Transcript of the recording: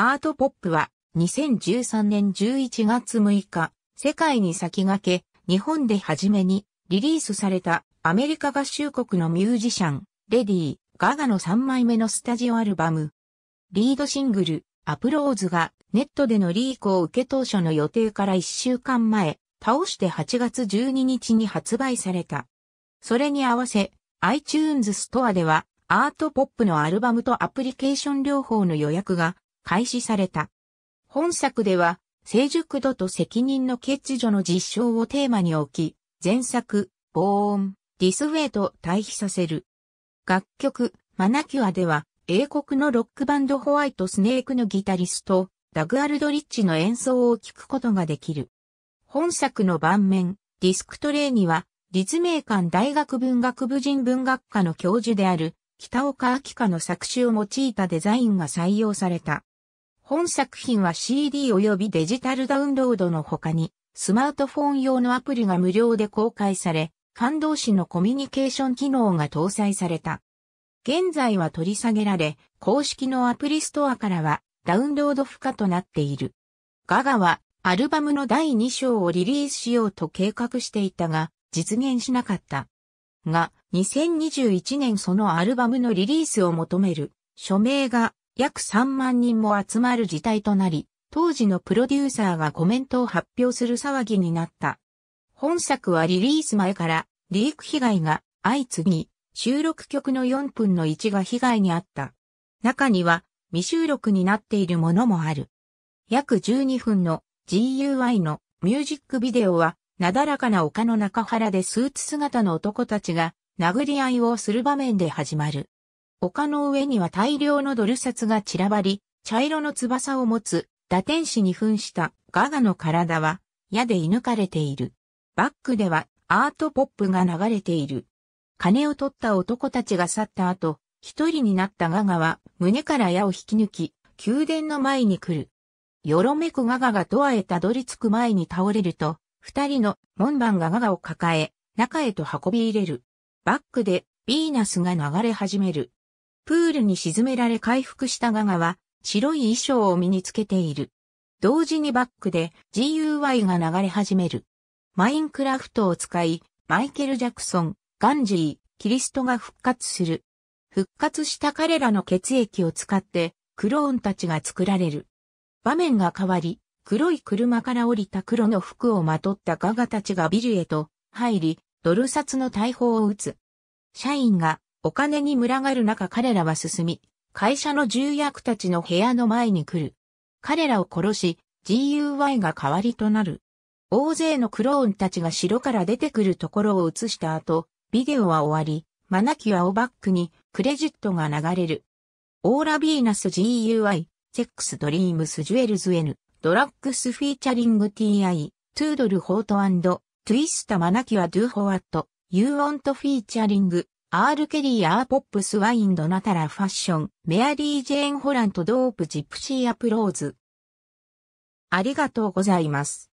アートポップは2013年11月6日、世界に先駆け、日本で初めにリリースされたアメリカ合衆国のミュージシャン、レディー・ガガの3枚目のスタジオアルバム。リードシングル、アプローズがネットでのリークを受け当初の予定から1週間前、倒して8月12日に発売された。それに合わせ、iTunes ストアではアートポップのアルバムとアプリケーション両方の予約が開始された。本作では、成熟度と責任の欠如の実証をテーマに置き、前作、防音、ディスウェイと対比させる。楽曲、マナキュアでは、英国のロックバンドホワイトスネークのギタリスト、ダグ・アルドリッチの演奏を聴くことができる。本作の盤面、ディスクトレイには、立命館大学文学部人文学科の教授である、北岡明香の作詞を用いたデザインが採用された。本作品は CD 及びデジタルダウンロードの他に、スマートフォン用のアプリが無料で公開され、感動誌のコミュニケーション機能が搭載された。現在は取り下げられ、公式のアプリストアからはダウンロード不可となっている。ガガはアルバムの第2章をリリースしようと計画していたが、実現しなかった。が、2021年そのアルバムのリリースを求める署名が約3万人も集まる事態となり、当時のプロデューサーがコメントを発表する騒ぎになった。本作はリリース前からリーク被害が相次ぎ、収録曲の4分の1が被害にあった。中には未収録になっているものもある。約12分の GUI のミュージックビデオは、なだらかな丘の中原でスーツ姿の男たちが殴り合いをする場面で始まる。丘の上には大量のドル札が散らばり、茶色の翼を持つ、打天使に扮したガガの体は、矢で射抜かれている。バックでは、アートポップが流れている。金を取った男たちが去った後、一人になったガガは、胸から矢を引き抜き、宮殿の前に来る。よろめくガガがドアへたどり着く前に倒れると、二人の門番がガガを抱え、中へと運び入れる。バックで、ビーナスが流れ始める。プールに沈められ回復したガガは、白い衣装を身につけている。同時にバックで GUI が流れ始める。マインクラフトを使い、マイケル・ジャクソン、ガンジー、キリストが復活する。復活した彼らの血液を使って、クローンたちが作られる。場面が変わり、黒い車から降りた黒の服をまとったガガたちがビルへと入り、ドル札の大砲を撃つ。社員がお金に群がる中彼らは進み、会社の重役たちの部屋の前に来る。彼らを殺し、GUY が代わりとなる。大勢のクローンたちが城から出てくるところを映した後、ビデオは終わり、マナキュアをバックにクレジットが流れる。オーラビーナス GUI、セックスドリームスジュエルズ N、ドラッグスフィーチャリング TI、トゥードルホートトゥイスタマナキュアドゥホワット、ユーオントフィーチャリング、アール・ケリー・アー・ポップス・ワイン・ド・ナタラ・ファッション、メアリー・ジェーン・ホラント・ドープ・ジプシー・アプローズ。ありがとうございます。